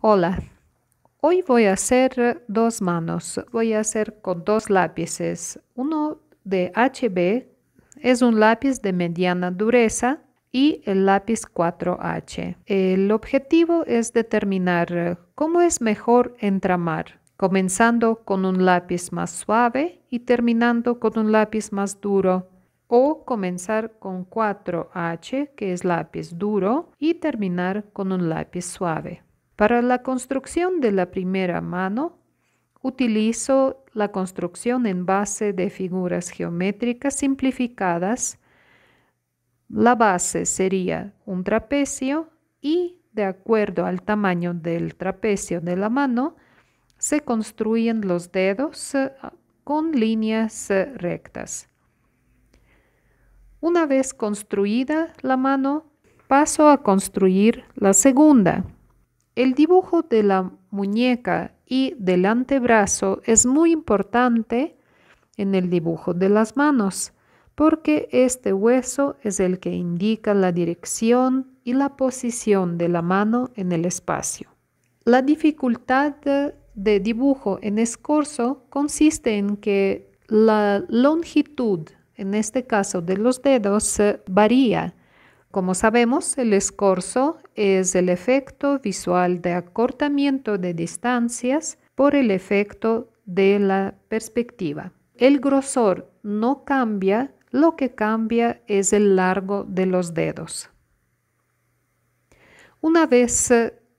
Hola, hoy voy a hacer dos manos. Voy a hacer con dos lápices. Uno de HB es un lápiz de mediana dureza y el lápiz 4H. El objetivo es determinar cómo es mejor entramar, comenzando con un lápiz más suave y terminando con un lápiz más duro o comenzar con 4H, que es lápiz duro, y terminar con un lápiz suave. Para la construcción de la primera mano, utilizo la construcción en base de figuras geométricas simplificadas. La base sería un trapecio y de acuerdo al tamaño del trapecio de la mano, se construyen los dedos eh, con líneas eh, rectas. Una vez construida la mano, paso a construir la segunda. El dibujo de la muñeca y del antebrazo es muy importante en el dibujo de las manos, porque este hueso es el que indica la dirección y la posición de la mano en el espacio. La dificultad de dibujo en escorzo consiste en que la longitud, en este caso de los dedos, eh, varía como sabemos, el escorzo es el efecto visual de acortamiento de distancias por el efecto de la perspectiva. El grosor no cambia, lo que cambia es el largo de los dedos. Una vez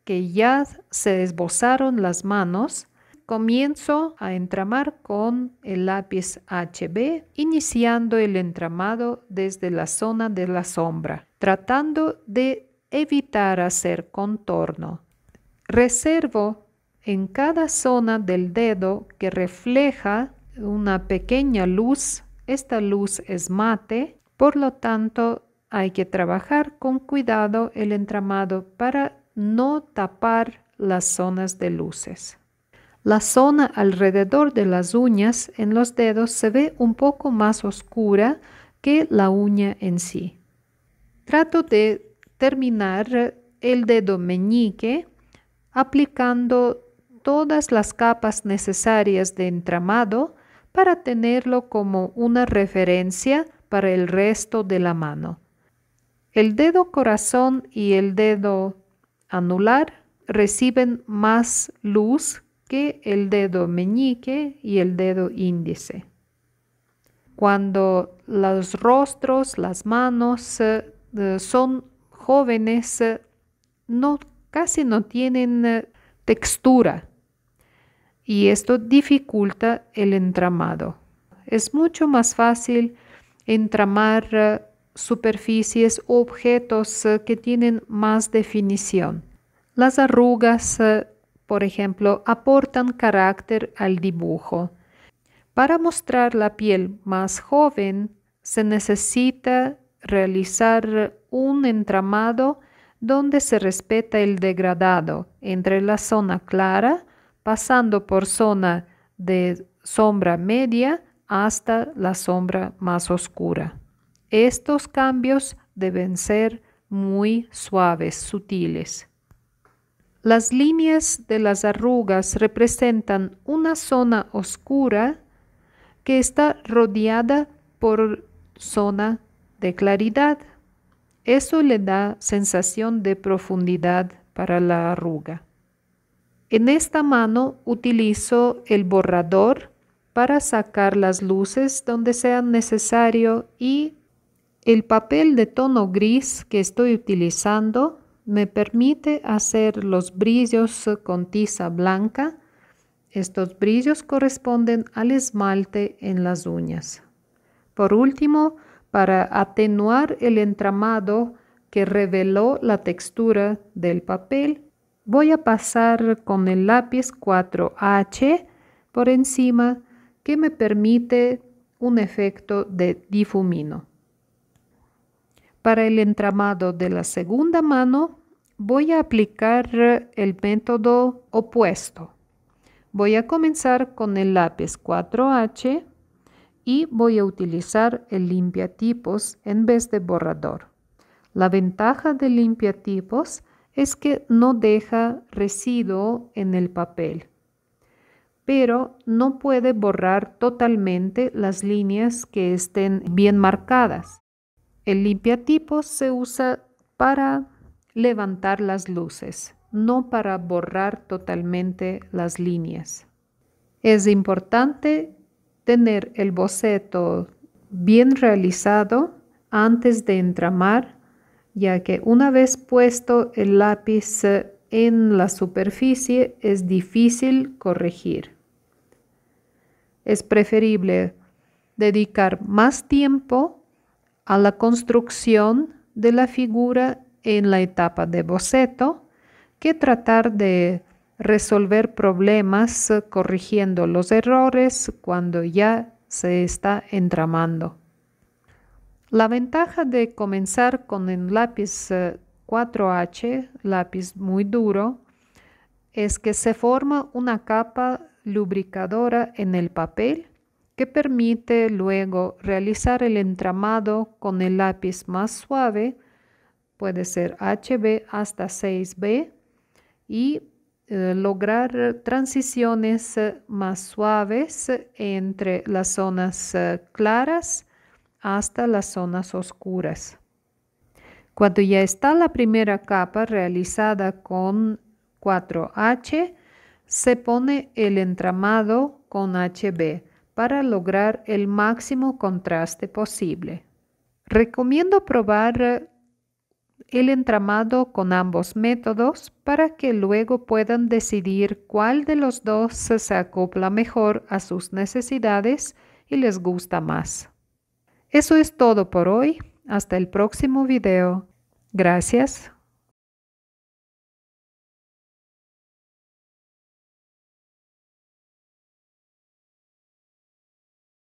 que ya se esbozaron las manos, Comienzo a entramar con el lápiz HB, iniciando el entramado desde la zona de la sombra, tratando de evitar hacer contorno. Reservo en cada zona del dedo que refleja una pequeña luz. Esta luz es mate, por lo tanto hay que trabajar con cuidado el entramado para no tapar las zonas de luces. La zona alrededor de las uñas en los dedos se ve un poco más oscura que la uña en sí. Trato de terminar el dedo meñique aplicando todas las capas necesarias de entramado para tenerlo como una referencia para el resto de la mano. El dedo corazón y el dedo anular reciben más luz que el dedo meñique y el dedo índice. Cuando los rostros, las manos eh, eh, son jóvenes, eh, no, casi no tienen textura y esto dificulta el entramado. Es mucho más fácil entramar superficies objetos que tienen más definición. Las arrugas por ejemplo, aportan carácter al dibujo. Para mostrar la piel más joven, se necesita realizar un entramado donde se respeta el degradado entre la zona clara, pasando por zona de sombra media hasta la sombra más oscura. Estos cambios deben ser muy suaves, sutiles. Las líneas de las arrugas representan una zona oscura que está rodeada por zona de claridad. Eso le da sensación de profundidad para la arruga. En esta mano utilizo el borrador para sacar las luces donde sea necesario y el papel de tono gris que estoy utilizando me permite hacer los brillos con tiza blanca. Estos brillos corresponden al esmalte en las uñas. Por último, para atenuar el entramado que reveló la textura del papel, voy a pasar con el lápiz 4H por encima que me permite un efecto de difumino. Para el entramado de la segunda mano voy a aplicar el método opuesto. Voy a comenzar con el lápiz 4H y voy a utilizar el limpiatipos en vez de borrador. La ventaja del limpiatipos es que no deja residuo en el papel, pero no puede borrar totalmente las líneas que estén bien marcadas. El limpiatipos se usa para levantar las luces, no para borrar totalmente las líneas. Es importante tener el boceto bien realizado antes de entramar, ya que una vez puesto el lápiz en la superficie es difícil corregir. Es preferible dedicar más tiempo a la construcción de la figura en la etapa de boceto que tratar de resolver problemas corrigiendo los errores cuando ya se está entramando. La ventaja de comenzar con el lápiz 4H, eh, lápiz muy duro, es que se forma una capa lubricadora en el papel que permite luego realizar el entramado con el lápiz más suave puede ser HB hasta 6B y eh, lograr transiciones eh, más suaves eh, entre las zonas claras hasta las zonas oscuras. Cuando ya está la primera capa realizada con 4H, se pone el entramado con HB para lograr el máximo contraste posible. Recomiendo probar el entramado con ambos métodos para que luego puedan decidir cuál de los dos se acopla mejor a sus necesidades y les gusta más. Eso es todo por hoy. Hasta el próximo video. Gracias.